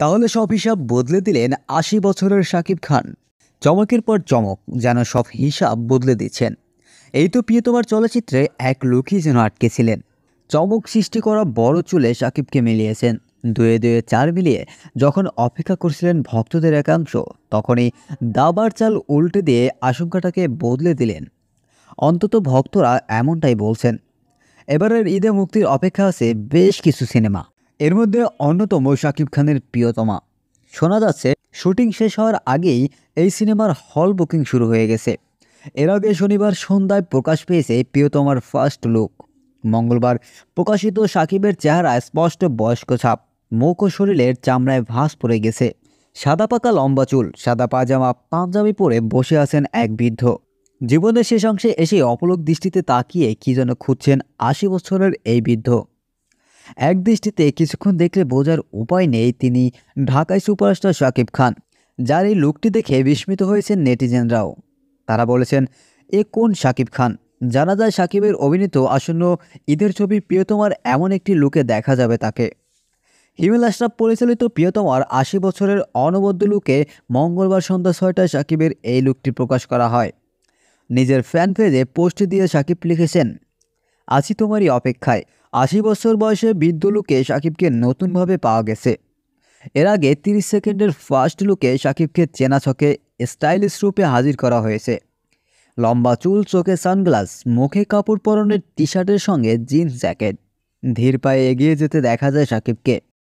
তাহলে সব হিসাব বদলে দিলেন আশি বছরের শাকিব খান চমকের পর চমক যেন সব হিসাব বদলে দিচ্ছেন এই তো প্রিয়তমার চলচ্চিত্রে এক লোকই যেন আটকেছিলেন চমক সৃষ্টি করা বড় চুলে সাকিবকে মিলিয়েছেন দুয়ে দুয়ে চার মিলিয়ে যখন অপেক্ষা করছিলেন ভক্তদের একাংশ তখনই দাবার চাল উল্টে দিয়ে আশঙ্কাটাকে বদলে দিলেন অন্তত ভক্তরা এমনটাই বলছেন এবারের ঈদে মুক্তির অপেক্ষা আছে বেশ কিছু সিনেমা এর মধ্যে অন্যতম শাকিব খানের প্রিয়তমা শোনা যাচ্ছে শুটিং শেষ হওয়ার আগেই এই সিনেমার হল বুকিং শুরু হয়ে গেছে এর আগে শনিবার সন্ধ্যায় প্রকাশ পেয়েছে প্রিয়তমার ফার্স্ট লুক মঙ্গলবার প্রকাশিত সাকিবের চেহারা স্পষ্ট বয়স্ক ছাপ মুখ ও শরীরের চামড়ায় ভাস পড়ে গেছে সাদা পাকা লম্বা চুল সাদা পাজামা পাঞ্জাবি পরে বসে আছেন এক বৃদ্ধ জীবনের শেষ অংশে এসে অপলক দৃষ্টিতে তাকিয়ে কী যেন খুঁজছেন আশি বছরের এই বৃদ্ধ এক দৃষ্টিতে কিছুক্ষণ দেখলে বোঝার উপায় নেই তিনি ঢাকায় সুপারস্টার শাকিব খান যার এই লুকটি দেখে বিস্মিত হয়েছেন নেটিজেনরাও তারা বলেছেন এ কোন শাকিব খান জানা যায় সাকিবের অভিনীত আসন্ন ঈদের ছবি প্রিয়তমার এমন একটি লুকে দেখা যাবে তাকে হিমেল আশরাফ পরিচালিত প্রিয়তমার আশি বছরের অনবদ্য লুকে মঙ্গলবার সন্ধ্যা ছয়টায় সাকিবের এই লুকটি প্রকাশ করা হয় নিজের ফ্যান পেজে পোস্ট দিয়ে সাকিব লিখেছেন আছি তোমারই অপেক্ষায় আশি বছর বয়সে বৃদ্ধ লুকে সাকিবকে নতুনভাবে পাওয়া গেছে এর আগে তিরিশ সেকেন্ডের ফার্স্ট লুকে সাকিবকে চেনা ছকে স্টাইলিশ রূপে হাজির করা হয়েছে লম্বা চুল চোখে সানগ্লাস মুখে কাপড় পরনের টি শার্টের সঙ্গে জিন্স জ্যাকেট ধীর পায়ে এগিয়ে যেতে দেখা যায় সাকিবকে